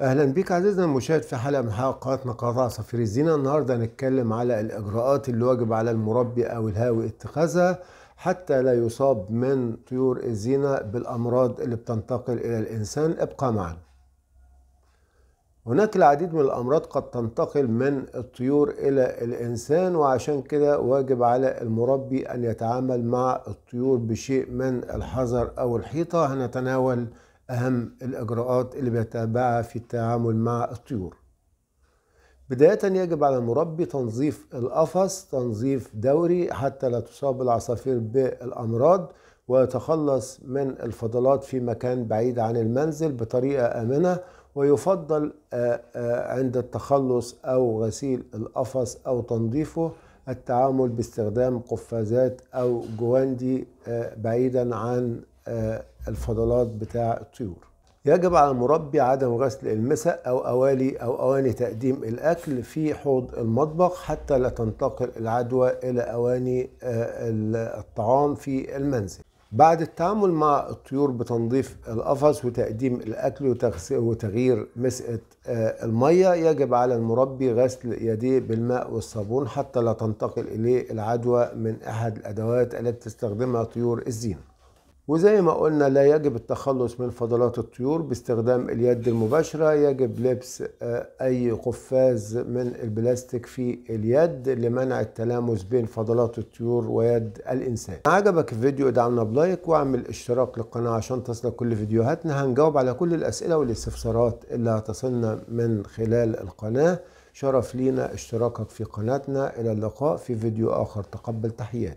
اهلا بيك عزيزنا المشاهد في حلقه من حلقه قناتنا قناه عصافير الزينه النهارده هنتكلم على الاجراءات اللي واجب على المربي او الهاوي اتخاذها حتى لا يصاب من طيور الزينه بالامراض اللي بتنتقل الى الانسان ابقى معنا هناك العديد من الامراض قد تنتقل من الطيور الى الانسان وعشان كده واجب على المربي ان يتعامل مع الطيور بشيء من الحذر او الحيطه هنتناول أهم الإجراءات اللي بيتبعها في التعامل مع الطيور بداية يجب على المربي تنظيف القفص تنظيف دوري حتى لا تصاب العصافير بالأمراض ويتخلص من الفضلات في مكان بعيد عن المنزل بطريقة آمنة ويفضل آه، آه، عند التخلص أو غسيل القفص أو تنظيفه التعامل باستخدام قفازات أو جواندي آه، بعيدا عن آه، الفضلات بتاع الطيور يجب على المربي عدم غسل المساء أو أوالي أو أواني تقديم الأكل في حوض المطبخ حتى لا تنتقل العدوى إلى أواني آه، الطعام في المنزل بعد التعامل مع الطيور بتنظيف القفص وتقديم الأكل وتغيير مسقة آه، المية يجب على المربي غسل يديه بالماء والصابون حتى لا تنتقل إليه العدوى من أحد الأدوات التي تستخدمها طيور الزينة وزي ما قلنا لا يجب التخلص من فضلات الطيور باستخدام اليد المباشرة يجب لبس آه، أي قفاز من البلاستيك في اليد لمنع التلامس بين فضلات الطيور ويد الإنسان عجبك الفيديو ادعمنا بلايك واعمل اشتراك للقناة عشان تصلك كل فيديوهاتنا هنجاوب على كل الأسئلة والاستفسارات اللي هتصلنا من خلال القناة شرف لينا اشتراكك في قناتنا إلى اللقاء في فيديو آخر تقبل تحياتي